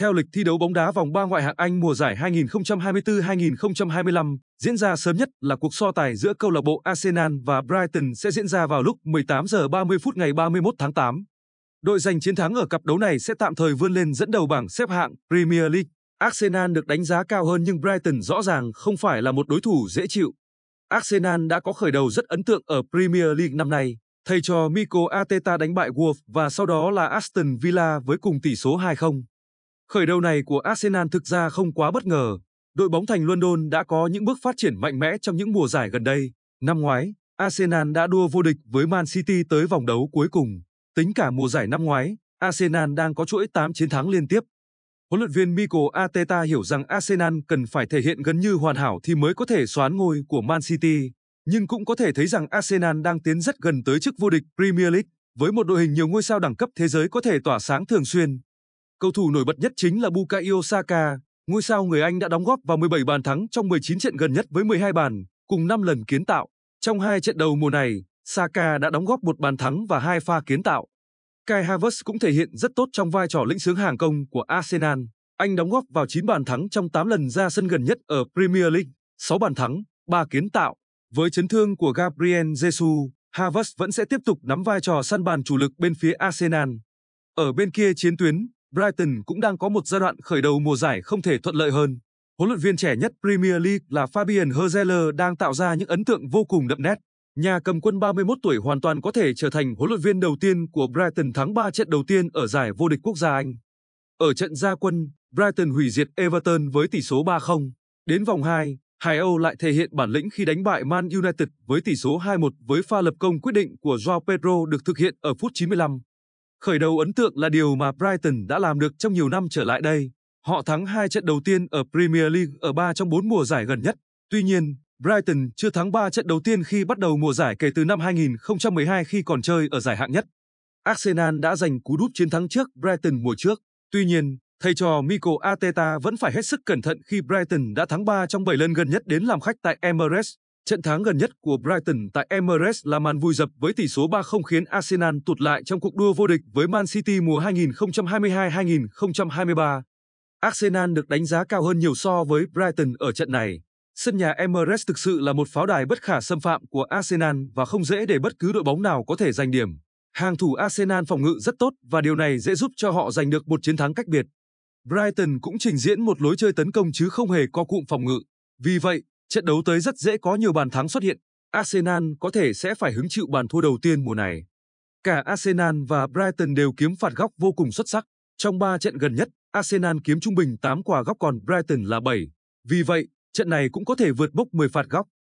theo lịch thi đấu bóng đá vòng 3 ngoại hạng Anh mùa giải 2024-2025, diễn ra sớm nhất là cuộc so tài giữa câu lạc bộ Arsenal và Brighton sẽ diễn ra vào lúc 18 giờ 30 phút ngày 31 tháng 8. Đội giành chiến thắng ở cặp đấu này sẽ tạm thời vươn lên dẫn đầu bảng xếp hạng Premier League. Arsenal được đánh giá cao hơn nhưng Brighton rõ ràng không phải là một đối thủ dễ chịu. Arsenal đã có khởi đầu rất ấn tượng ở Premier League năm nay. Thầy trò Miko Arteta đánh bại Wolves và sau đó là Aston Villa với cùng tỷ số 2-0. Khởi đầu này của Arsenal thực ra không quá bất ngờ. Đội bóng thành London đã có những bước phát triển mạnh mẽ trong những mùa giải gần đây. Năm ngoái, Arsenal đã đua vô địch với Man City tới vòng đấu cuối cùng. Tính cả mùa giải năm ngoái, Arsenal đang có chuỗi 8 chiến thắng liên tiếp. Huấn luyện viên Mikel Arteta hiểu rằng Arsenal cần phải thể hiện gần như hoàn hảo thì mới có thể xoán ngôi của Man City, nhưng cũng có thể thấy rằng Arsenal đang tiến rất gần tới chức vô địch Premier League với một đội hình nhiều ngôi sao đẳng cấp thế giới có thể tỏa sáng thường xuyên. Cầu thủ nổi bật nhất chính là Bukayo Saka, ngôi sao người Anh đã đóng góp vào 17 bàn thắng trong 19 trận gần nhất với 12 bàn, cùng 5 lần kiến tạo. Trong hai trận đầu mùa này, Saka đã đóng góp một bàn thắng và hai pha kiến tạo. Kai Havertz cũng thể hiện rất tốt trong vai trò lĩnh sướng hàng công của Arsenal. Anh đóng góp vào 9 bàn thắng trong 8 lần ra sân gần nhất ở Premier League, 6 bàn thắng, 3 kiến tạo. Với chấn thương của Gabriel Jesus, Havertz vẫn sẽ tiếp tục nắm vai trò săn bàn chủ lực bên phía Arsenal. Ở bên kia chiến tuyến, Brighton cũng đang có một giai đoạn khởi đầu mùa giải không thể thuận lợi hơn. Huấn luyện viên trẻ nhất Premier League là Fabian Hürzeler đang tạo ra những ấn tượng vô cùng đậm nét. Nhà cầm quân 31 tuổi hoàn toàn có thể trở thành huấn luyện viên đầu tiên của Brighton thắng 3 trận đầu tiên ở giải vô địch quốc gia Anh. Ở trận gia quân, Brighton hủy diệt Everton với tỷ số 3-0. Đến vòng 2, Hải Âu lại thể hiện bản lĩnh khi đánh bại Man United với tỷ số 2-1 với pha lập công quyết định của João Pedro được thực hiện ở phút 95. Khởi đầu ấn tượng là điều mà Brighton đã làm được trong nhiều năm trở lại đây. Họ thắng hai trận đầu tiên ở Premier League ở 3 trong 4 mùa giải gần nhất. Tuy nhiên, Brighton chưa thắng 3 trận đầu tiên khi bắt đầu mùa giải kể từ năm 2012 khi còn chơi ở giải hạng nhất. Arsenal đã giành cú đúp chiến thắng trước Brighton mùa trước. Tuy nhiên, thầy trò Mikel Arteta vẫn phải hết sức cẩn thận khi Brighton đã thắng 3 trong 7 lần gần nhất đến làm khách tại Emirates. Trận thắng gần nhất của Brighton tại Emirates là màn vui dập với tỷ số 3-0 khiến Arsenal tụt lại trong cuộc đua vô địch với Man City mùa 2022-2023. Arsenal được đánh giá cao hơn nhiều so với Brighton ở trận này. Sân nhà Emirates thực sự là một pháo đài bất khả xâm phạm của Arsenal và không dễ để bất cứ đội bóng nào có thể giành điểm. Hàng thủ Arsenal phòng ngự rất tốt và điều này dễ giúp cho họ giành được một chiến thắng cách biệt. Brighton cũng trình diễn một lối chơi tấn công chứ không hề co cụm phòng ngự. Vì vậy, Trận đấu tới rất dễ có nhiều bàn thắng xuất hiện, Arsenal có thể sẽ phải hứng chịu bàn thua đầu tiên mùa này. Cả Arsenal và Brighton đều kiếm phạt góc vô cùng xuất sắc. Trong 3 trận gần nhất, Arsenal kiếm trung bình 8 quả góc còn Brighton là 7. Vì vậy, trận này cũng có thể vượt bốc 10 phạt góc.